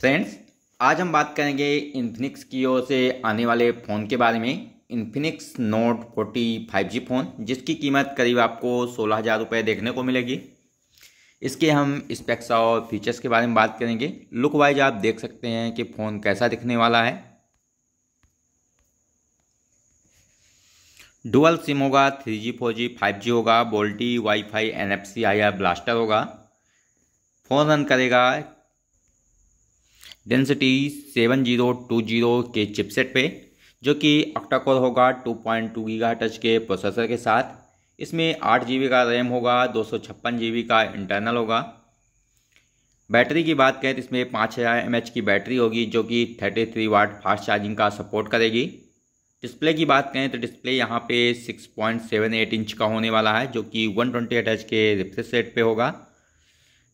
friends आज हम बात करेंगे इन्फिनिक्स की ओर से आने वाले फ़ोन के बारे में Infinix Note forty five G phone जिसकी कीमत करीब आपको सोलह हज़ार रुपये देखने को मिलेगी इसके हम स्पेक्स और फीचर्स के बारे में बात करेंगे लुक वाइज आप देख सकते हैं कि फ़ोन कैसा दिखने वाला है डुअल सिम होगा three G four G five G होगा VoLTE wifi C I blaster होगा फ़ोन रन करेगा डेंसिटी 7020 के चिपसेट पे जो कि ऑक्टाकोर होगा 2.2 पॉइंट के प्रोसेसर के साथ इसमें आठ जी का रैम होगा दो सौ का इंटरनल होगा बैटरी की बात करें तो इसमें पाँच हज़ार एम की बैटरी होगी जो कि 33 थ्री वाट फास्ट चार्जिंग का सपोर्ट करेगी डिस्प्ले की बात करें तो डिस्प्ले यहाँ पे 6.78 इंच का होने वाला है जो कि ट्वेंटी के रिफ्रेश रेट पे होगा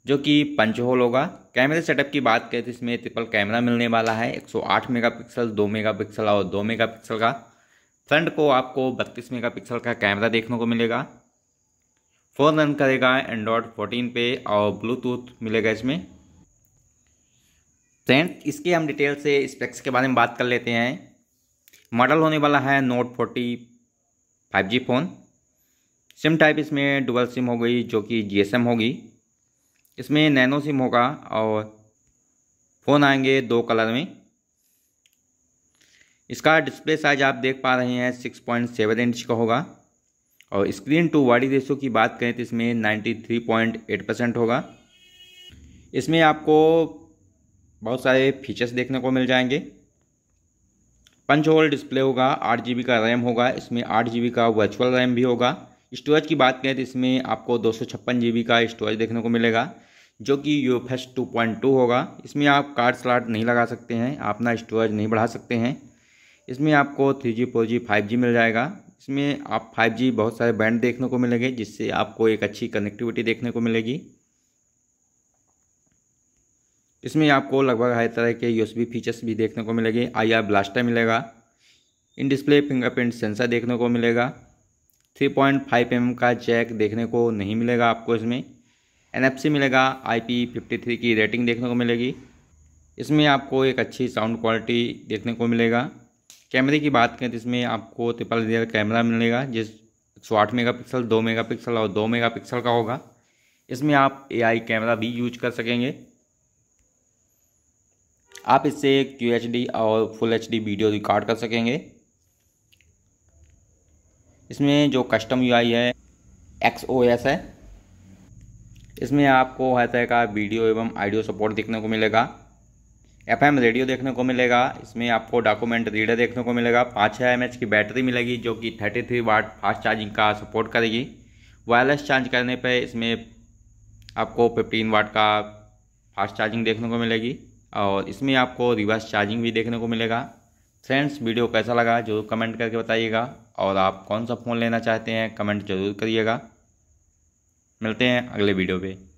जो कि पंच होल होगा कैमरे सेटअप की बात करें तो इसमें ट्रिपल कैमरा मिलने वाला है 108 मेगापिक्सल 2 मेगापिक्सल और 2 मेगापिक्सल का फ्रंट को आपको 32 मेगापिक्सल का कैमरा देखने को मिलेगा फ़ोन रन करेगा एंड्रॉयड 14 पे और ब्लूटूथ मिलेगा इसमें फ्रेंड इसके हम डिटेल से स्पेक्स के बारे में बात कर लेते हैं मॉडल होने वाला है Note forty five G phone SIM type इसमें डुबल सिम हो गई जो कि जी होगी इसमें नैनो सिम होगा और फ़ोन आएंगे दो कलर में इसका डिस्प्ले साइज आप देख पा रहे हैं सिक्स पॉइंट सेवन इंच का होगा और स्क्रीन टू वाडी रेशो की बात करें तो इसमें ninety three point eight percent होगा इसमें आपको बहुत सारे फीचर्स देखने को मिल जाएंगे पंच होल डिस्प्ले होगा आठ जी का रैम होगा इसमें आठ जी का वर्चुअल रैम भी होगा स्टोरेज की बात करें तो इसमें आपको दो सौ का स्टोरेज देखने को मिलेगा जो कि U F S two point two होगा इसमें आप कार्ड स्लाट नहीं लगा सकते हैं अपना स्टोरेज नहीं बढ़ा सकते हैं इसमें आपको three G four G five G मिल जाएगा इसमें आप फाइव जी बहुत सारे बैंड देखने को मिलेंगे जिससे आपको एक अच्छी कनेक्टिविटी देखने को मिलेगी इसमें आपको लगभग हर तरह के यू फीचर्स भी देखने को मिलेंगे आई आर ब्लास्टर मिलेगा इन डिस्प्ले फिंगरप्रिंट सेंसर देखने को मिलेगा थ्री पॉइंट फाइव एम का जैक देखने को नहीं मिलेगा आपको इसमें एनएफसी मिलेगा आई फिफ्टी थ्री की रेटिंग देखने को मिलेगी इसमें आपको एक अच्छी साउंड क्वालिटी देखने को मिलेगा कैमरे की बात करें तो इसमें आपको ट्रिपल रियर कैमरा मिलेगा जिस सौ आठ मेगा पिक्सल दो मेगा पिक्सल और दो मेगा पिक्सल का होगा इसमें आप ए कैमरा भी यूज कर सकेंगे आप इससे क्यू एच डी और full H D video record कर सकेंगे इसमें जो कस्टम यू है एक्स है इसमें आपको हर तरह का वीडियो एवं ऑडियो सपोर्ट देखने को मिलेगा एफ रेडियो देखने को मिलेगा इसमें आपको डॉक्यूमेंट रीडर देखने को मिलेगा पाँच छः एम की बैटरी मिलेगी जो कि thirty three watt fast charging का सपोर्ट करेगी वायरलेस चार्ज करने पर इसमें आपको फिफ्टीन वाट का फास्ट चार्जिंग देखने को मिलेगी और इसमें आपको रिवर्स चार्जिंग भी देखने को मिलेगा फ्रेंड्स वीडियो कैसा लगा जो कमेंट करके बताइएगा और आप कौन सा फ़ोन लेना चाहते हैं कमेंट ज़रूर करिएगा मिलते हैं अगले वीडियो पे